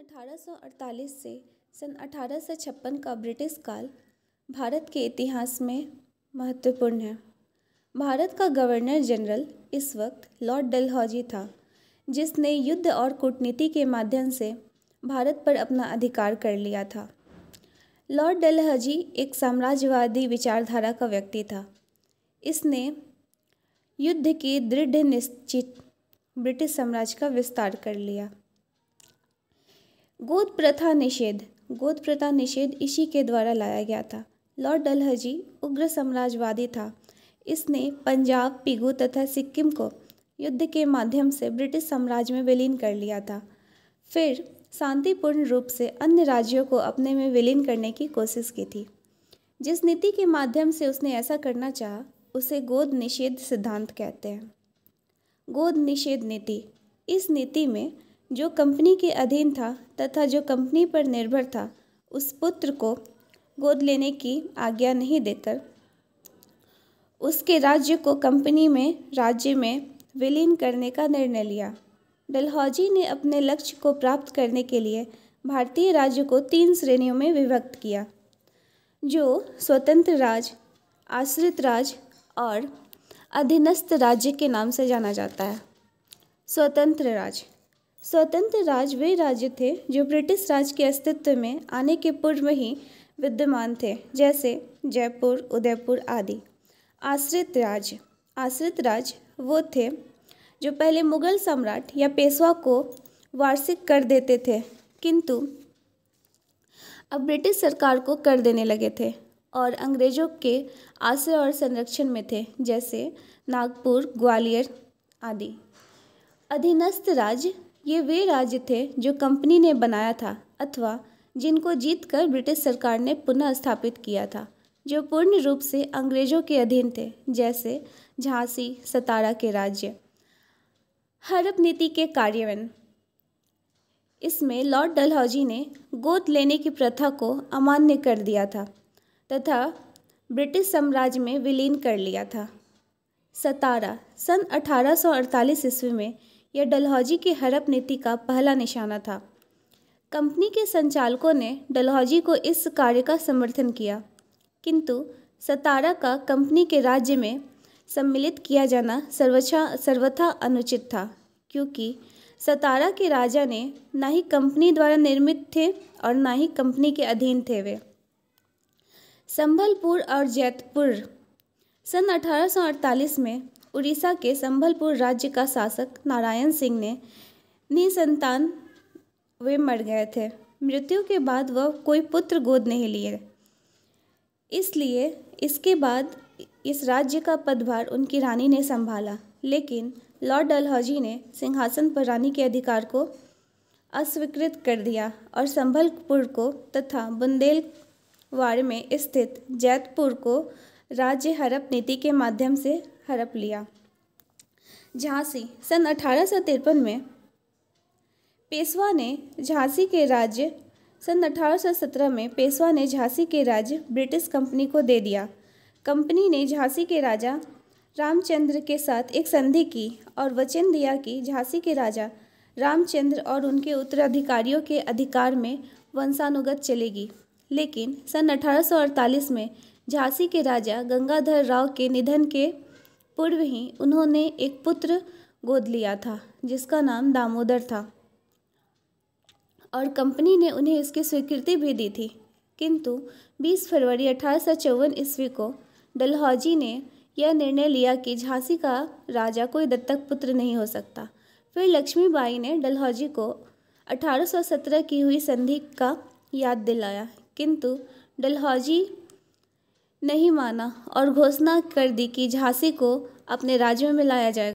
1848 से सन 1856 का ब्रिटिश काल भारत के इतिहास में महत्वपूर्ण है भारत का गवर्नर जनरल इस वक्त लॉर्ड डलहौजी था जिसने युद्ध और कूटनीति के माध्यम से भारत पर अपना अधिकार कर लिया था लॉर्ड डलहौजी एक साम्राज्यवादी विचारधारा का व्यक्ति था इसने युद्ध की दृढ़ निश्चित ब्रिटिश साम्राज्य का विस्तार कर लिया गोद प्रथा निषेध गोद प्रथा निषेध इसी के द्वारा लाया गया था लॉर्ड डलहजी उग्र साम्राज्यवादी था इसने पंजाब पिगू तथा सिक्किम को युद्ध के माध्यम से ब्रिटिश साम्राज्य में विलीन कर लिया था फिर शांतिपूर्ण रूप से अन्य राज्यों को अपने में विलीन करने की कोशिश की थी जिस नीति के माध्यम से उसने ऐसा करना चाहा उसे गोद निषेध सिद्धांत कहते हैं गोद निषेध नीति इस नीति में जो कंपनी के अधीन था तथा जो कंपनी पर निर्भर था उस पुत्र को गोद लेने की आज्ञा नहीं देकर उसके राज्य को कंपनी में राज्य में विलीन करने का निर्णय लिया डलहौजी ने अपने लक्ष्य को प्राप्त करने के लिए भारतीय राज्य को तीन श्रेणियों में विभक्त किया जो स्वतंत्र राज आश्रित राज और अधीनस्थ राज्य के नाम से जाना जाता है स्वतंत्र राज्य स्वतंत्र राज्य वे राज्य थे जो ब्रिटिश राज के अस्तित्व में आने के पूर्व ही विद्यमान थे जैसे जयपुर उदयपुर आदि आश्रित राज्य आश्रित राज्य वो थे जो पहले मुगल सम्राट या पेशवा को वार्षिक कर देते थे किंतु अब ब्रिटिश सरकार को कर देने लगे थे और अंग्रेजों के आश्रय और संरक्षण में थे जैसे नागपुर ग्वालियर आदि अधीनस्थ राज्य ये वे राज्य थे जो कंपनी ने बनाया था अथवा जिनको जीतकर ब्रिटिश सरकार ने पुनः स्थापित किया था जो पूर्ण रूप से अंग्रेजों के अधीन थे जैसे झांसी सतारा के राज्य हड़प नीति के कार्यान्वयन इसमें लॉर्ड डलहौजी ने गोद लेने की प्रथा को अमान्य कर दिया था तथा ब्रिटिश साम्राज्य में विलीन कर लिया था सतारा सन 1848 ईस्वी में यह डलहौजी की हड़प नीति का पहला निशाना था कंपनी के संचालकों ने डलहौजी को इस कार्य का समर्थन किया किंतु सतारा का कंपनी के राज्य में सम्मिलित किया जाना सर्वथा सर्वथा अनुचित था क्योंकि सतारा के राजा ने ना ही कंपनी द्वारा निर्मित थे और ना ही कंपनी के अधीन थे वे संभलपुर और जैतपुर सन 1848 में उड़ीसा के संभलपुर राज्य का शासक नारायण सिंह ने निसंतान वे मर गए थे मृत्यु के बाद वह कोई पुत्र गोद नहीं लिए इसलिए इसके बाद इस राज्य का पदभार उनकी रानी ने संभाला लेकिन लॉर्ड डलहौजी ने सिंहासन पर रानी के अधिकार को अस्वीकृत कर दिया और संभलपुर को तथा बुंदेलवाड़ में स्थित जैतपुर को राज्य हड़प नीति के माध्यम से हड़प लिया झांसी सन अठारह में पेशवा ने झांसी के राज्य सन 1817 में पेशवा ने झांसी के राज्य ब्रिटिश कंपनी को दे दिया कंपनी ने झांसी के राजा रामचंद्र के साथ एक संधि की और वचन दिया कि झांसी के राजा रामचंद्र और उनके उत्तराधिकारियों के अधिकार में वंशानुगत चलेगी लेकिन सन अठारह में झांसी के राजा गंगाधर राव के निधन के पूर्व ही उन्होंने एक पुत्र गोद लिया था जिसका नाम दामोदर था और कंपनी ने उन्हें इसकी स्वीकृति भी दी थी किंतु 20 फरवरी अठारह ईस्वी को डलहौजी ने यह निर्णय लिया कि झांसी का राजा कोई दत्तक पुत्र नहीं हो सकता फिर लक्ष्मीबाई ने डलहौजी को 1817 की हुई संधि का याद दिलाया किंतु डलहौजी नहीं माना और घोषणा कर दी कि झांसी को अपने राज्य में लाया जाएगा